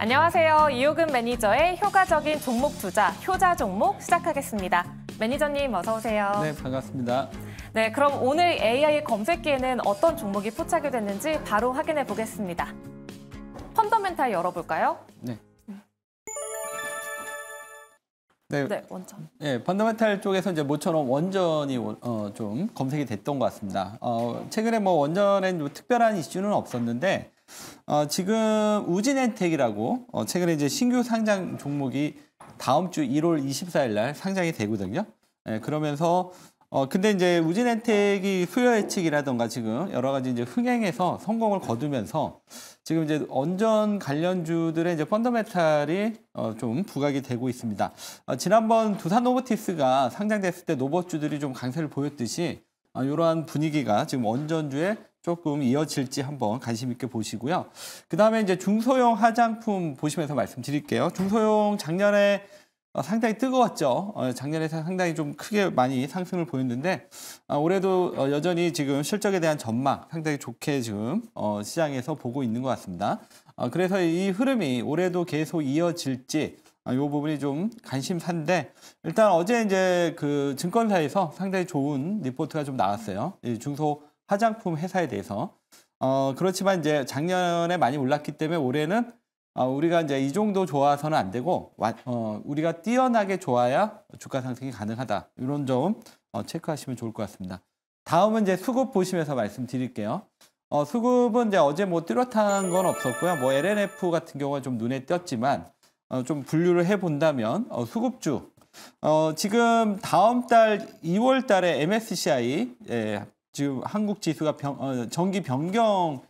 안녕하세요. 이호근 매니저의 효과적인 종목 투자, 효자 종목 시작하겠습니다. 매니저님 어서 오세요. 네, 반갑습니다. 네, 그럼 오늘 AI 검색기에는 어떤 종목이 포착이 됐는지 바로 확인해 보겠습니다. 펀더멘탈 열어볼까요? 네. 음. 네, 네, 원전. 네, 펀더멘탈 쪽에서 이제 모처럼 원전이 어, 좀 검색이 됐던 것 같습니다. 어, 최근에 뭐 원전엔 뭐 특별한 이슈는 없었는데 어, 지금 우진엔텍이라고 어, 최근에 이제 신규 상장 종목이 다음 주 1월 24일 날 상장이 되거든요. 예, 그러면서 어, 근데 이제 우진엔텍이 수요 예측이라던가 지금 여러 가지 이제 흥행에서 성공을 거두면서 지금 이제 원전 관련주들의 이제 펀더메탈이 어, 좀 부각이 되고 있습니다. 어, 지난번 두산 노보티스가 상장됐을 때 노버주들이 좀 강세를 보였듯이 아, 이러한 분위기가 지금 원전주의 조금 이어질지 한번 관심 있게 보시고요. 그다음에 이제 중소형 화장품 보시면서 말씀드릴게요. 중소형 작년에 어, 상당히 뜨거웠죠. 어, 작년에 상당히 좀 크게 많이 상승을 보였는데 아, 올해도 어, 여전히 지금 실적에 대한 전망 상당히 좋게 지금 시장에서 보고 있는 것 같습니다. 아, 그래서 이 흐름이 올해도 계속 이어질지 이 아, 부분이 좀 관심사인데 일단 어제 이제 그 증권사에서 상당히 좋은 리포트가 좀 나왔어요. 중소 화장품 회사에 대해서 어, 그렇지만 이제 작년에 많이 올랐기 때문에 올해는 어, 우리가 이제 이 정도 좋아서는 안 되고 어, 우리가 뛰어나게 좋아야 주가 상승이 가능하다 이런 점 어, 체크하시면 좋을 것 같습니다. 다음은 이제 수급 보시면서 말씀드릴게요. 어, 수급은 이제 어제 뭐 뚜렷한 건 없었고요. 뭐 LNF 같은 경우가 좀 눈에 띄었지만 어, 좀 분류를 해본다면 어, 수급주 어, 지금 다음 달 2월 달에 MSCI 예, 지금 한국 지수가 병, 어, 정기 변경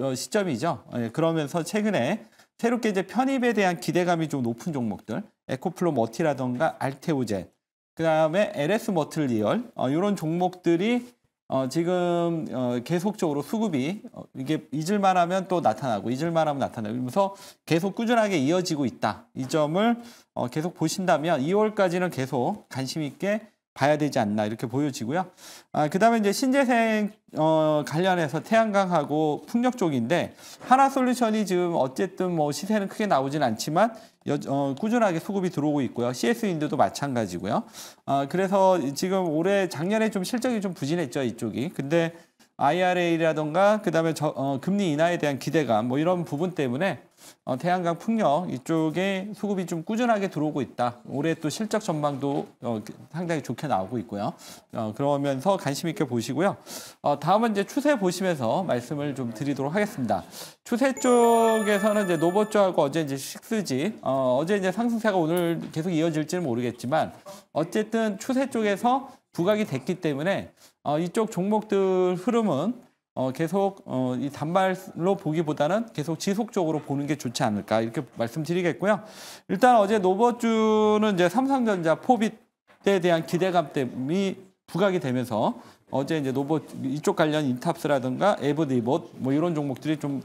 어, 시점이죠. 예, 그러면서 최근에 새롭게 이제 편입에 대한 기대감이 좀 높은 종목들 에코플로 머티라던가 알테오젠 그다음에 LS 머틀 리얼 어, 이런 종목들이 어, 지금 어, 계속적으로 수급이 어, 이게 잊을만하면 또 나타나고 잊을만하면 나타나면서 고러 계속 꾸준하게 이어지고 있다. 이 점을 어, 계속 보신다면 2월까지는 계속 관심 있게 봐야 되지 않나 이렇게 보여지고요. 아, 그다음에 이제 신재생 어, 관련해서 태양광하고 풍력 쪽인데 하나솔루션이 지금 어쨌든 뭐 시세는 크게 나오진 않지만 여, 어, 꾸준하게 수급이 들어오고 있고요. CS 인도도 마찬가지고요. 아, 그래서 지금 올해 작년에 좀 실적이 좀 부진했죠 이쪽이. 근데 i r a 라든가 그다음에 저, 어, 금리 인하에 대한 기대감 뭐 이런 부분 때문에 어, 태양광 풍력 이쪽에 수급이 좀 꾸준하게 들어오고 있다. 올해 또 실적 전망도 어, 상당히 좋게 나오고 있고요. 어, 그러면서 관심 있게 보시고요. 어, 다음은 이제 추세 보시면서 말씀을 좀 드리도록 하겠습니다. 추세 쪽에서는 이제 노보쪽하고 어제 이제 식스지 어, 어제 이제 상승세가 오늘 계속 이어질지는 모르겠지만 어쨌든 추세 쪽에서 부각이 됐기 때문에 어, 이쪽 종목들 흐름은 어, 계속 어, 이 단발로 보기보다는 계속 지속적으로 보는 게 좋지 않을까 이렇게 말씀드리겠고요. 일단 어제 노버주는 이제 삼성전자 포빗에 대한 기대감이 부각이 되면서 어제 이제 노버 이쪽 관련 인탑스라든가 에브디봇 뭐 이런 종목들이 좀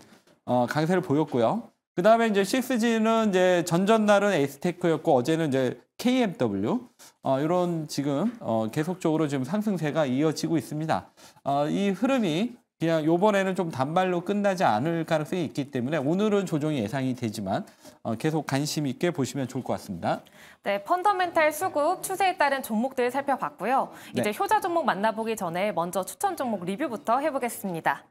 어, 강세를 보였고요. 그 다음에 이제 6G는 이제 전전날은 에스테크였고 어제는 이제 KMW 어, 이런 지금 어, 계속적으로 지금 상승세가 이어지고 있습니다. 어, 이 흐름이 그냥 요번에는 좀 단발로 끝나지 않을 가능성이 있기 때문에 오늘은 조정이 예상이 되지만 어, 계속 관심 있게 보시면 좋을 것 같습니다. 네, 펀더멘탈 수급, 추세에 따른 종목들을 살펴봤고요. 이제 네. 효자 종목 만나보기 전에 먼저 추천 종목 리뷰부터 해보겠습니다.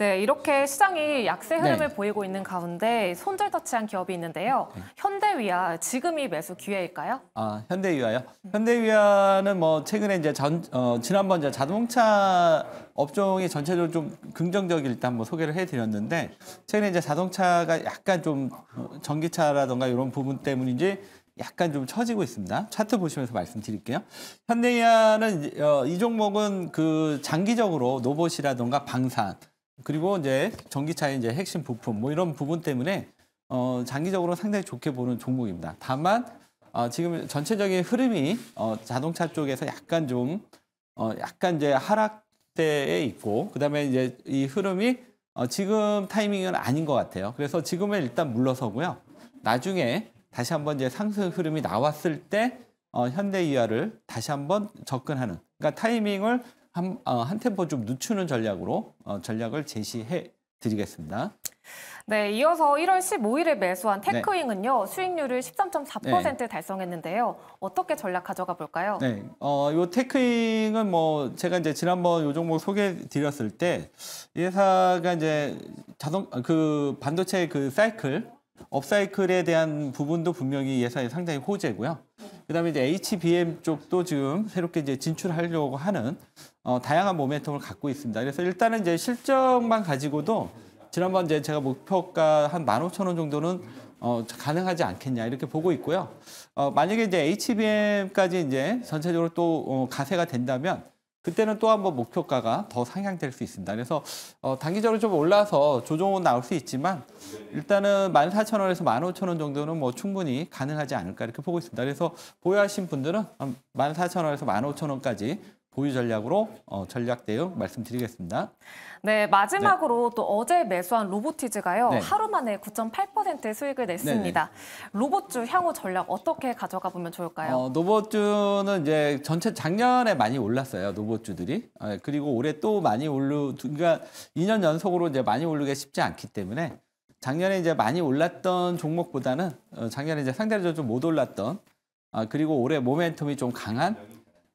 네, 이렇게 시장이 약세 흐름을 네. 보이고 있는 가운데 손절터치한 기업이 있는데요. 네. 현대위아 지금이 매수 기회일까요? 아, 현대위아요. 현대위아는 뭐 최근에 이제 전, 어, 지난번 이제 자동차 업종이 전체적으로 좀 긍정적일 때 한번 소개를 해드렸는데 최근에 이제 자동차가 약간 좀 전기차라던가 이런 부분 때문인지 약간 좀 처지고 있습니다. 차트 보시면서 말씀드릴게요. 현대위아는이 어, 종목은 그 장기적으로 로봇이라던가 방산 그리고 이제 전기차의 이제 핵심 부품 뭐 이런 부분 때문에 어, 장기적으로 상당히 좋게 보는 종목입니다. 다만 어, 지금 전체적인 흐름이 어, 자동차 쪽에서 약간 좀 어, 약간 이제 하락대에 있고 그다음에 이제 이 흐름이 어, 지금 타이밍은 아닌 것 같아요. 그래서 지금은 일단 물러서고요. 나중에 다시 한번 이제 상승 흐름이 나왔을 때 어, 현대이하를 다시 한번 접근하는 그러니까 타이밍을 한, 어, 한 템포 좀 늦추는 전략으로 어, 전략을 제시해 드리겠습니다. 네, 이어서 1월 15일에 매수한 테크윙은요 네. 수익률을 13.4% 네. 달성했는데요. 어떻게 전략 가져가 볼까요? 네, 어, 요 테크윙은 뭐 제가 이제 지난번 요 종목 소개 드렸을 때 회사가 이제 자동 그 반도체 그 사이클 업사이클에 대한 부분도 분명히 예산이 상당히 호재고요. 그다음에 이제 HBM 쪽도 지금 새롭게 이제 진출하려고 하는 어, 다양한 모멘텀을 갖고 있습니다. 그래서 일단은 이제 실적만 가지고도 지난번 이제 제가 목표가 한 15,000원 정도는 어, 가능하지 않겠냐 이렇게 보고 있고요. 어, 만약에 이제 HBM까지 이제 전체적으로 또 어, 가세가 된다면 그때는 또 한 번 목표가가 더 상향될 수 있습니다. 그래서 어, 단기적으로 좀 올라서 조정은 나올 수 있지만 일단은 14,000원에서 15,000원 정도는 뭐 충분히 가능하지 않을까 이렇게 보고 있습니다. 그래서 보유하신 분들은 14,000원에서 15,000원까지 보유 전략으로 어, 전략 대응 말씀드리겠습니다. 네, 마지막으로 네. 또 어제 매수한 로보티즈가요. 네. 하루 만에 9.8%의 수익을 냈습니다. 네네. 네. 로봇주 향후 전략 어떻게 가져가 보면 좋을까요? 어, 로봇주는 이제 전체 작년에 많이 올랐어요. 로봇주들이. 예, 그리고 올해 또 많이 올르 그러니까 2년 연속으로 이제 많이 오르기 쉽지 않기 때문에 작년에 이제 많이 올랐던 종목보다는 어, 작년에 이제 상대적으로 좀 못 올랐던 아, 그리고 올해 모멘텀이 좀 강한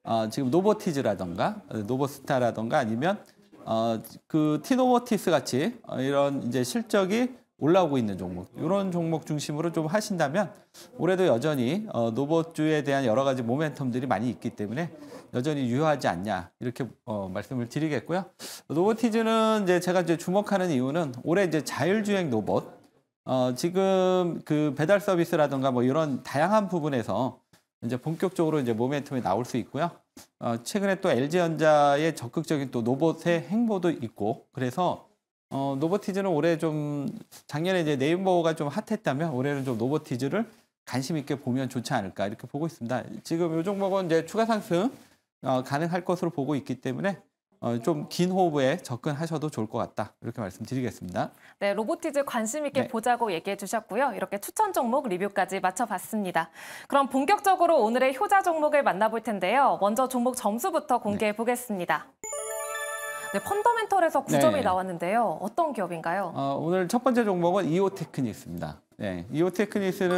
어, 지금 노버티즈라던가노버스타라던가 어, 아니면 어, 그티노버티스 같이 어, 이런 이제 실적이 올라오고 있는 종목 이런 종목 중심으로 좀 하신다면 올해도 여전히 어, 노버주에 대한 여러 가지 모멘텀들이 많이 있기 때문에 여전히 유효하지 않냐 이렇게 어, 말씀을 드리겠고요. 노버티즈는 이제 제가 이제 주목하는 이유는 올해 이제 자율주행 노봇 어, 지금 그 배달 서비스라든가 뭐 이런 다양한 부분에서 이제 본격적으로 이제 모멘텀이 나올 수 있고요. 어, 최근에 또 LG전자의 적극적인 또 노봇의 행보도 있고 그래서 어, 노버티즈는 올해 좀 작년에 이제 네이버가 좀 핫했다면 올해는 좀 노버티즈를 관심 있게 보면 좋지 않을까 이렇게 보고 있습니다. 지금 요 종목은 이제 추가 상승 어, 가능할 것으로 보고 있기 때문에 어, 좀긴 호흡에 접근하셔도 좋을 것 같다. 이렇게 말씀드리겠습니다. 네, 로보티즈 관심 있게 네. 보자고 얘기해 주셨고요. 이렇게 추천 종목 리뷰까지 마쳐봤습니다. 그럼 본격적으로 오늘의 효자 종목을 만나볼 텐데요. 먼저 종목 점수부터 공개해 네. 보겠습니다. 네, 펀더멘털에서 9점이 네. 나왔는데요. 어떤 기업인가요? 어, 오늘 첫 번째 종목은 이오테크니스입니다. 네, 이오테크니스는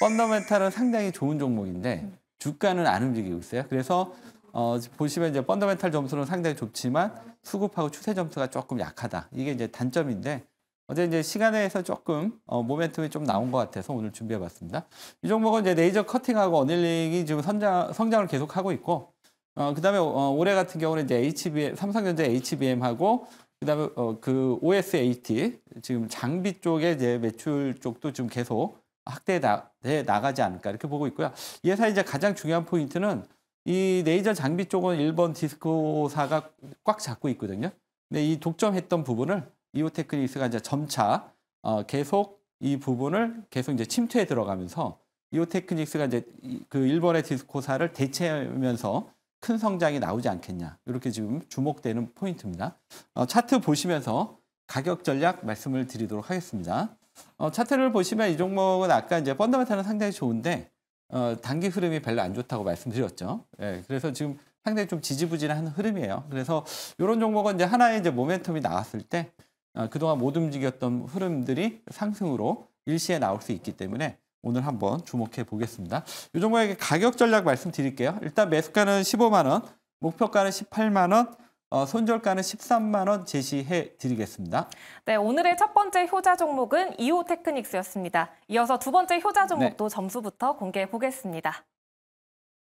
펀더멘털은 상당히 좋은 종목인데 음. 주가는 안 움직이고 있어요. 그래서 어, 보시면 이제 펀더멘탈 점수는 상당히 좋지만 수급하고 추세 점수가 조금 약하다. 이게 이제 단점인데 어제 이제 시간에서 조금 어, 모멘텀이 좀 나온 것 같아서 오늘 준비해봤습니다. 이 종목은 이제 레이저 커팅하고 어닐링이 지금 성장, 성장을 계속하고 있고 어, 그다음에 어, 올해 같은 경우는 이제 HBM, 삼성전자 HBM하고 그다음에 어, 그 OSAT 지금 장비 쪽에 이제 매출 쪽도 지금 계속 확대해 나, 나가지 않을까 이렇게 보고 있고요. 이 회사 이제 가장 중요한 포인트는 이네이저 장비 쪽은 일본 디스코사가 꽉 잡고 있거든요. 근데 이 독점했던 부분을 이오테크닉스가 이제 점차 어, 계속 이 부분을 계속 이제 침투해 들어가면서 이오테크닉스가 이제 그 일본의 디스코사를 대체하면서 큰 성장이 나오지 않겠냐 이렇게 지금 주목되는 포인트입니다. 어, 차트 보시면서 가격 전략 말씀을 드리도록 하겠습니다. 어, 차트를 보시면 이 종목은 아까 이제 펀더멘탈은 상당히 좋은데 어, 단기 흐름이 별로 안 좋다고 말씀드렸죠. 예, 그래서 지금 상당히 좀 지지부진한 흐름이에요. 그래서 이런 종목은 이제 하나의 이제 모멘텀이 나왔을 때 어, 그동안 못 움직였던 흐름들이 상승으로 일시에 나올 수 있기 때문에 오늘 한번 주목해 보겠습니다. 이 종목의 가격 전략 말씀드릴게요. 일단 매수가는 15만 원, 목표가는 18만 원, 어, 손절가는 13만 원 제시해 드리겠습니다. 네, 오늘의 첫 번째 효자 종목은 이오 테크닉스였습니다. 이어서 두 번째 효자 네. 종목도 네. 점수부터 공개해 보겠습니다.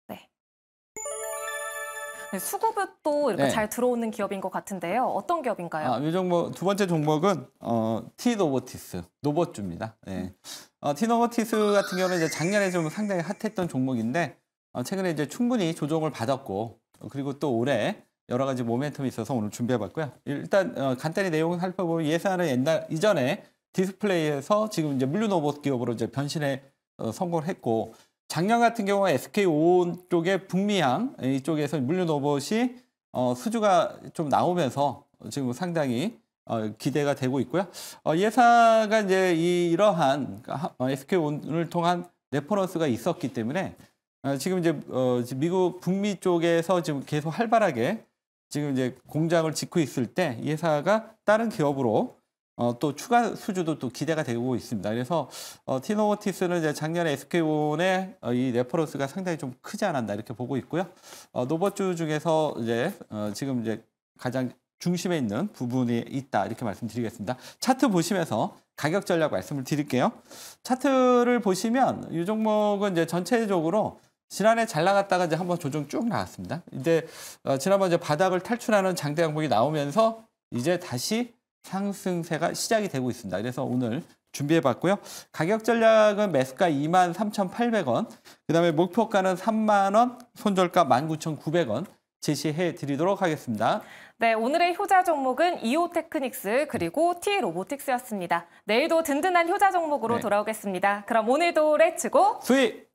네. 네 수급도 이렇게 네. 잘 들어오는 기업인 것 같은데요. 어떤 기업인가요? 아, 이 종목 두 번째 종목은 어, 티노버티스 노버주입니다. 네. 어, 티노버티스 같은 경우는 이제 작년에 좀 상당히 핫했던 종목인데 어, 최근에 이제 충분히 조정을 받았고 그리고 또 올해 여러 가지 모멘텀이 있어서 오늘 준비해봤고요. 일단 어, 간단히 내용을 살펴보면 예산은 옛날 이전에 디스플레이에서 지금 이제 물류 로봇 기업으로 이제 변신에 어, 성공을 했고 작년 같은 경우에 SK 온 쪽에 북미향 이쪽에서 물류 로봇이 어, 수주가 좀 나오면서 지금 상당히 어, 기대가 되고 있고요. 어, 예사가 이제 이러한 그러니까 어, SK 온을 통한 레퍼런스가 있었기 때문에 어, 지금 이제 어, 미국 북미 쪽에서 지금 계속 활발하게 지금 이제 공장을 짓고 있을 때 이 회사가 다른 기업으로 어, 또 추가 수주도 또 기대가 되고 있습니다. 그래서 어, 티노티스는 이제 작년에 SK온의 어, 이 레퍼런스가 상당히 좀 크지 않았나 이렇게 보고 있고요. 어, 노버주 중에서 이제 어, 지금 이제 가장 중심에 있는 부분이 있다 이렇게 말씀드리겠습니다. 차트 보시면서 가격 전략 말씀을 드릴게요. 차트를 보시면 이 종목은 이제 전체적으로 지난해 잘 나갔다가 이제 한번 조정 쭉 나왔습니다. 이제 어, 지난번 이제 바닥을 탈출하는 장대 양봉이 나오면서 이제 다시 상승세가 시작이 되고 있습니다. 그래서 오늘 준비해봤고요. 가격 전략은 매수가 23,800원, 그 다음에 목표가는 3만원, 손절가 19,900원 제시해 드리도록 하겠습니다. 네, 오늘의 효자 종목은 이오테크닉스 그리고 T로보틱스였습니다. 내일도 든든한 효자 종목으로 네. 돌아오겠습니다. 그럼 오늘도 레츠고 수익!